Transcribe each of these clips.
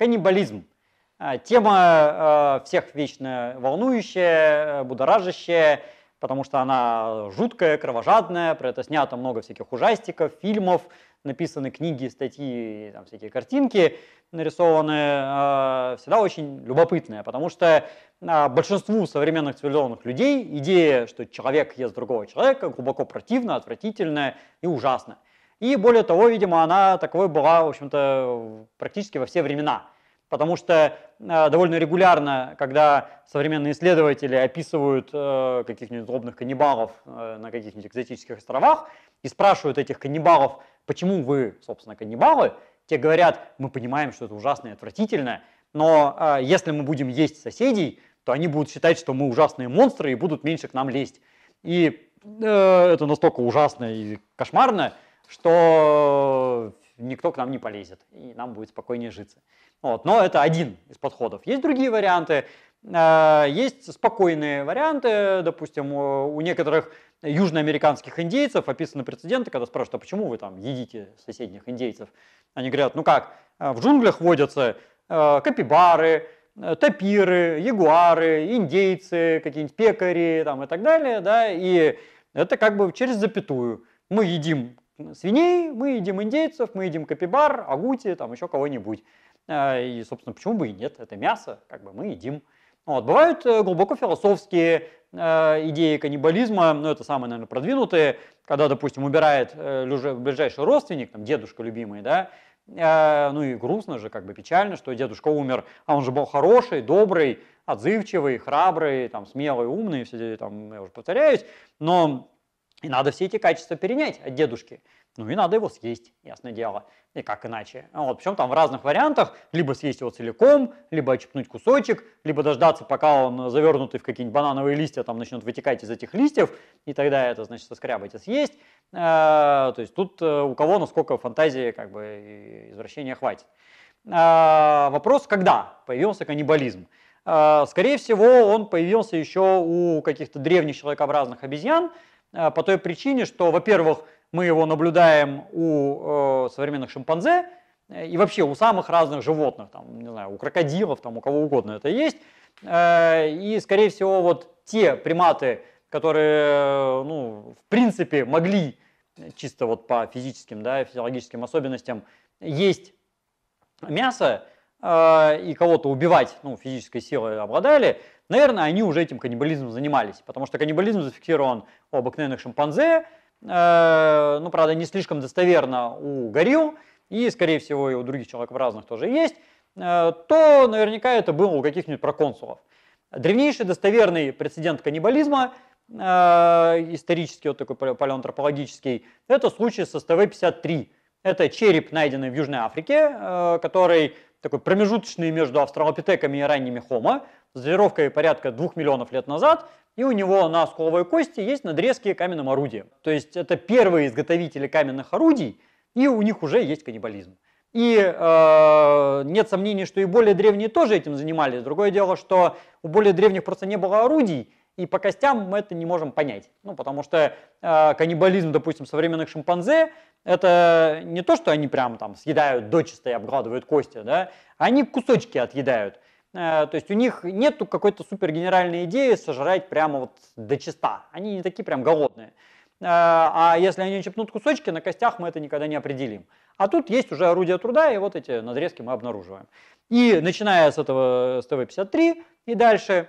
Каннибализм. А, тема а, всех вечно волнующая, э, будоражащая, потому что она жуткая, кровожадная, про это снято много всяких ужастиков, фильмов, написаны книги, статьи, там всякие картинки нарисованы, а, всегда очень любопытная, потому что большинству современных цивилизованных людей идея, что человек ест другого человека, глубоко противна, отвратительная и ужасна. И более того, видимо, она такой была, в общем-то, практически во все времена. Потому что э, довольно регулярно, когда современные исследователи описывают э, каких-нибудь злобных каннибалов э, на каких-нибудь экзотических островах и спрашивают этих каннибалов, почему вы, собственно, каннибалы, те говорят, мы понимаем, что это ужасно и отвратительно, но э, если мы будем есть соседей, то они будут считать, что мы ужасные монстры и будут меньше к нам лезть. И э, это настолько ужасно и кошмарно, что никто к нам не полезет, и нам будет спокойнее житься. Вот. Но это один из подходов. Есть другие варианты. Э, есть спокойные варианты, допустим, у некоторых южноамериканских индейцев описаны прецеденты, когда спрашивают, а почему вы там едите соседних индейцев? Они говорят, ну как, э, в джунглях водятся э, капибары, тапиры, ягуары, индейцы, какие-нибудь пекари там, и так далее, да, и это как бы через запятую. Мы едим свиней, мы едим индейцев, мы едим капибар, агути, там еще кого-нибудь. А, и, собственно, почему бы и нет, это мясо, как бы мы едим. Вот. Бывают э, глубоко философские э, идеи каннибализма, но ну, это самые, наверное, продвинутые, когда, допустим, убирает э, ближайший родственник, там, дедушка любимый, да, э, ну и грустно же, как бы печально, что дедушка умер, а он же был хороший, добрый, отзывчивый, храбрый, там, смелый, умный, все, там, я уже повторяюсь, но и надо все эти качества перенять от дедушки. Ну и надо его съесть, ясное дело. И как иначе. Вот, причем там в разных вариантах. Либо съесть его целиком, либо очепнуть кусочек, либо дождаться, пока он завернутый в какие-нибудь банановые листья там начнет вытекать из этих листьев, и тогда это, значит, соскрябать и съесть. А, то есть тут э, у кого насколько фантазии как бы извращения хватит. А, вопрос, когда появился каннибализм? А, скорее всего, он появился еще у каких-то древних человекообразных обезьян, а, по той причине, что, во-первых, мы его наблюдаем у э, современных шимпанзе э, и вообще у самых разных животных, там, не знаю, у крокодилов, там, у кого угодно это есть. Э, и, скорее всего, вот те приматы, которые, э, ну, в принципе, могли чисто вот по физическим, да, физиологическим особенностям есть мясо э, и кого-то убивать, ну, физической силой обладали, Наверное, они уже этим каннибализмом занимались, потому что каннибализм зафиксирован у обыкновенных шимпанзе, э, ну, правда, не слишком достоверно у горилл, и, скорее всего, и у других человек разных тоже есть, э, то наверняка это было у каких-нибудь проконсулов. Древнейший достоверный прецедент каннибализма э, исторический, вот такой палеоантропологический, это случай с СТВ-53. Это череп, найденный в Южной Африке, э, который такой промежуточный между австралопитеками и ранними хомо с датировкой порядка 2 миллионов лет назад, и у него на скуловой кости есть надрезки каменным орудием. То есть это первые изготовители каменных орудий, и у них уже есть каннибализм. И э, нет сомнений, что и более древние тоже этим занимались. Другое дело, что у более древних просто не было орудий, и по костям мы это не можем понять. Ну, потому что э, каннибализм, допустим, современных шимпанзе, это не то, что они прям там съедают дочисто и обгладывают кости, да, они кусочки отъедают. Э, то есть у них нету какой-то супер генеральной идеи сожрать прямо вот до чиста. Они не такие прям голодные. Э, а если они чепнут кусочки, на костях мы это никогда не определим. А тут есть уже орудие труда, и вот эти надрезки мы обнаруживаем. И начиная с этого с ТВ-53 и дальше,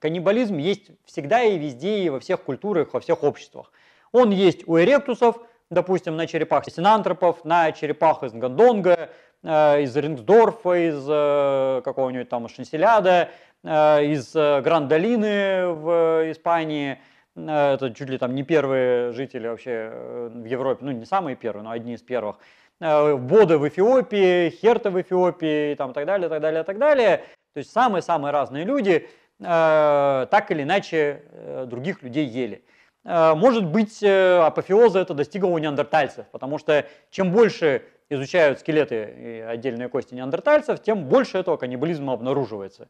каннибализм есть всегда и везде, и во всех культурах, во всех обществах. Он есть у эректусов, допустим, на черепах синантропов, на черепах из Гондонга Э, из Рингдорфа, из э, какого-нибудь там Шанселяда, э, из Гранд-Долины в Испании. Это чуть ли там не первые жители вообще в Европе, ну не самые первые, но одни из первых. Воды в Эфиопии, Херта в Эфиопии и там так далее, так далее, так далее. То есть самые-самые разные люди так или иначе других людей ели. Может быть, апофеоза это достигло у неандертальцев, потому что чем больше изучают скелеты и отдельные кости неандертальцев, тем больше этого каннибализма обнаруживается.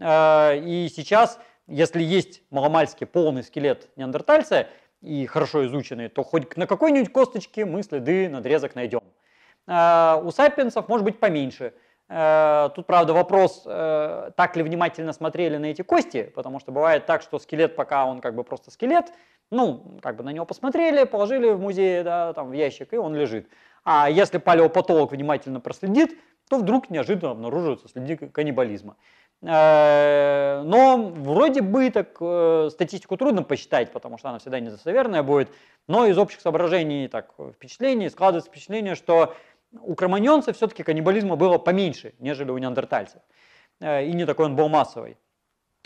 А, и сейчас, если есть маломальский полный скелет неандертальца и хорошо изученный, то хоть на какой-нибудь косточке мы следы надрезок найдем. А, у сапиенсов может быть поменьше. А, тут, правда, вопрос, э, так ли внимательно смотрели на эти кости, потому что бывает так, что скелет, пока он как бы просто скелет, ну, как бы на него посмотрели, положили в музее, да, там, в ящик, и он лежит. А если палеопатолог внимательно проследит, то вдруг неожиданно обнаруживаются следы каннибализма. Э, но вроде бы так э, статистику трудно посчитать, потому что она всегда недостоверная будет. Но из общих соображений, так, впечатлений складывается впечатление, что у кроманьонцев все-таки каннибализма было поменьше, нежели у неандертальцев. Э, и не такой он был массовый.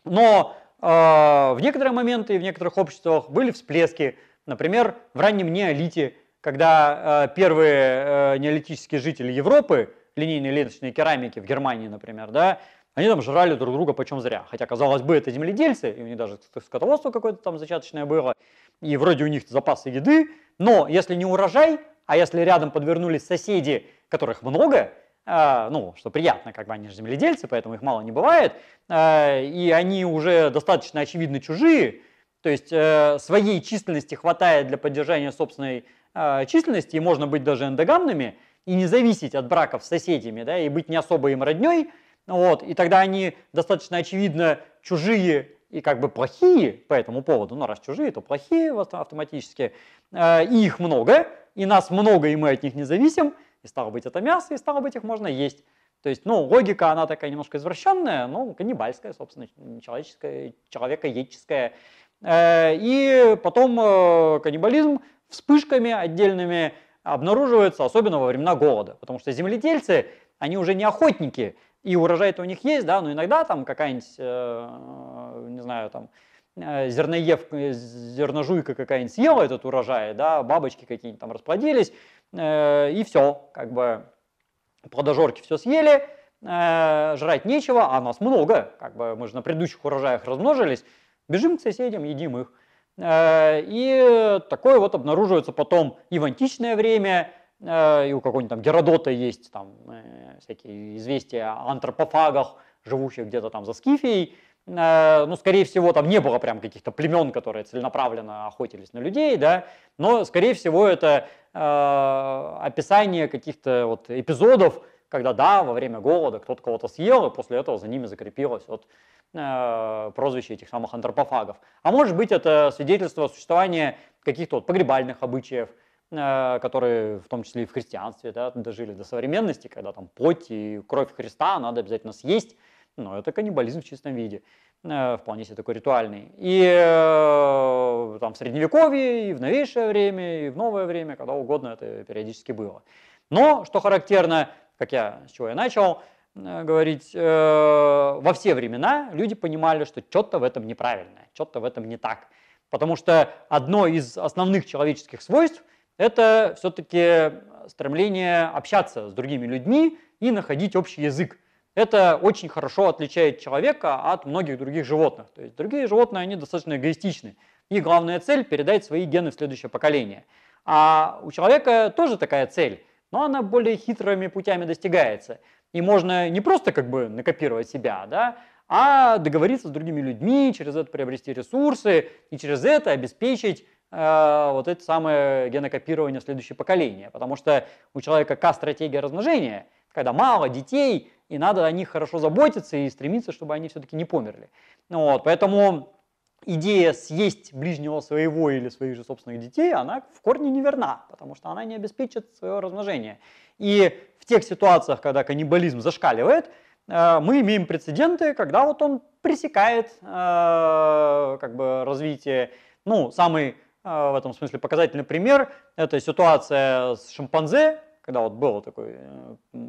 Но в некоторые моменты и в некоторых обществах были всплески. Например, в раннем неолите когда э, первые э, неолитические жители Европы, линейные ленточные керамики в Германии, например, да, они там жрали друг друга почем зря. Хотя, казалось бы, это земледельцы, и у них даже скотоводство какое-то там зачаточное было, и вроде у них запасы еды, но если не урожай, а если рядом подвернулись соседи, которых много, э, ну, что приятно, как бы они же земледельцы, поэтому их мало не бывает, э, и они уже достаточно очевидно чужие, то есть э, своей численности хватает для поддержания собственной а, численности, и можно быть даже эндогамными, и не зависеть от браков с соседями, да, и быть не особо им родней, вот, и тогда они достаточно очевидно чужие и как бы плохие по этому поводу, ну раз чужие, то плохие автоматически, а, и их много, и нас много, и мы от них не зависим, и стало быть это мясо, и стало быть их можно есть. То есть, ну, логика, она такая немножко извращенная, ну, каннибальская, собственно, человеческая, человекоедческая. Э, и потом э, каннибализм вспышками отдельными обнаруживаются, особенно во времена голода. Потому что земледельцы, они уже не охотники, и урожай-то у них есть, да, но иногда там какая-нибудь, э, э, не знаю, там, э, зерноев, зерножуйка какая-нибудь съела этот урожай, да, бабочки какие-нибудь там расплодились, и все, как бы плодожорки все съели, жрать нечего, а нас много, как бы мы же на предыдущих урожаях размножились, бежим к соседям, едим их. Э, и такое вот обнаруживается потом и в античное время, э, и у какого-нибудь там Геродота есть там э, всякие известия о антропофагах, живущих где-то там за Скифией. Ну, скорее всего, там не было прям каких-то племен, которые целенаправленно охотились на людей, да, но, скорее всего, это описание каких-то вот эпизодов, когда, да, во время голода кто-то кого-то съел, и после этого за ними закрепилось вот, э, прозвище этих самых антропофагов. А может быть, это свидетельство существования каких-то вот погребальных обычаев, э, которые в том числе и в христианстве да, дожили до современности, когда там плоть и кровь Христа надо обязательно съесть, но это каннибализм в чистом виде, э, вполне себе такой ритуальный. И э, там в средневековье, и в новейшее время, и в новое время, когда угодно это периодически было. Но, что характерно, как я, с чего я начал э, говорить, э, во все времена люди понимали, что что-то в этом неправильное, что-то в этом не так. Потому что одно из основных человеческих свойств – это все-таки стремление общаться с другими людьми и находить общий язык. Это очень хорошо отличает человека от многих других животных. То есть другие животные, они достаточно эгоистичны. И главная цель – передать свои гены в следующее поколение. А у человека тоже такая цель – но она более хитрыми путями достигается. И можно не просто как бы накопировать себя, да, а договориться с другими людьми, через это приобрести ресурсы и через это обеспечить э, вот это самое генокопирование следующего поколения. Потому что у человека К-стратегия размножения, когда мало детей, и надо о них хорошо заботиться и стремиться, чтобы они все-таки не померли. Вот, поэтому идея съесть ближнего своего или своих же собственных детей, она в корне неверна, потому что она не обеспечит свое размножение. И в тех ситуациях, когда каннибализм зашкаливает, э, мы имеем прецеденты, когда вот он пресекает э, как бы развитие. Ну, самый э, в этом смысле показательный пример – это ситуация с шимпанзе, когда вот был такой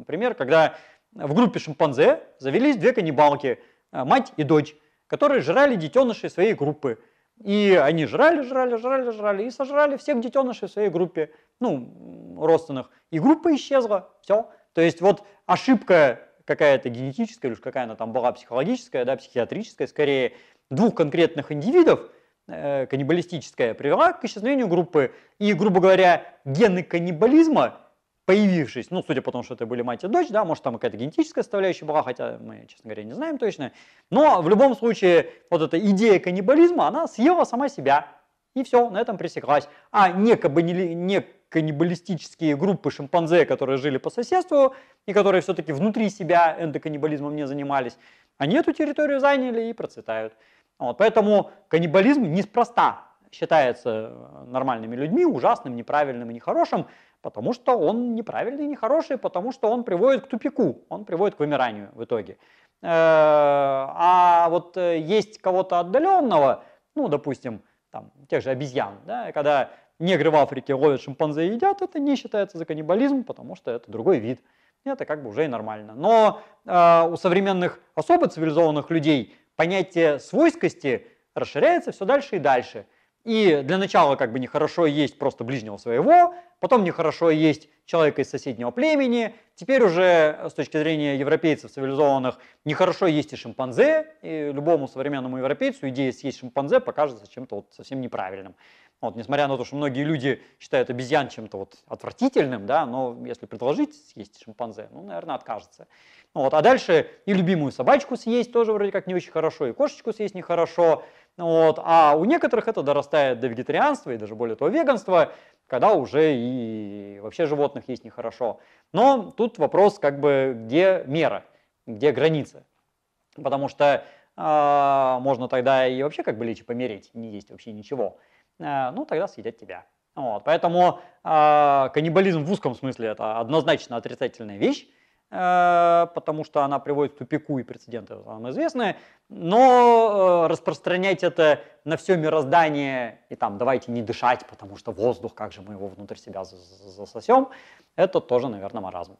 пример, когда в группе шимпанзе завелись две каннибалки, мать и дочь которые жрали детенышей своей группы. И они жрали, жрали, жрали, жрали, и сожрали всех детенышей в своей группе, ну, родственных. И группа исчезла, все. То есть вот ошибка какая-то генетическая, или какая она там была, психологическая, да, психиатрическая, скорее, двух конкретных индивидов, э, каннибалистическая, привела к исчезновению группы. И, грубо говоря, гены каннибализма появившись, ну, судя по тому, что это были мать и дочь, да, может, там какая-то генетическая составляющая была, хотя мы, честно говоря, не знаем точно. Но в любом случае, вот эта идея каннибализма, она съела сама себя. И все, на этом пресеклась. А не, кабанили, не каннибалистические группы шимпанзе, которые жили по соседству и которые все-таки внутри себя эндоканнибализмом не занимались, они эту территорию заняли и процветают. Вот, поэтому каннибализм неспроста считается нормальными людьми ужасным, неправильным и нехорошим потому что он неправильный, и нехороший, потому что он приводит к тупику, он приводит к вымиранию в итоге. Э, а вот э, есть кого-то отдаленного, ну, допустим, там, тех же обезьян, да, когда негры в Африке ловят шимпанзе и едят, это не считается за каннибализм, потому что это другой вид. Это как бы уже и нормально. Но э, у современных особо цивилизованных людей понятие свойскости расширяется все дальше и дальше – и для начала как бы нехорошо есть просто ближнего своего, потом нехорошо есть человека из соседнего племени, теперь уже э, с точки зрения европейцев цивилизованных нехорошо есть и шимпанзе, и любому современному европейцу идея съесть шимпанзе покажется чем-то вот совсем неправильным. Вот, несмотря на то, что многие люди считают обезьян чем-то вот отвратительным, да, но если предложить съесть шимпанзе, ну, наверное, откажется. Ну, вот, а дальше и любимую собачку съесть тоже вроде как не очень хорошо, и кошечку съесть нехорошо, вот. А у некоторых это дорастает до вегетарианства и даже более того веганства, когда уже и вообще животных есть нехорошо. Но тут вопрос, как бы, где мера, где граница. Потому что э, можно тогда и вообще как бы лечь и помереть, не есть вообще ничего. Э, ну, тогда съедят тебя. Вот. Поэтому э, каннибализм в узком смысле это однозначно отрицательная вещь. Э, потому что она приводит к тупику и прецеденты вам известны, но э, распространять это на все мироздание и там давайте не дышать, потому что воздух, как же мы его внутрь себя засосем, это тоже, наверное, маразм.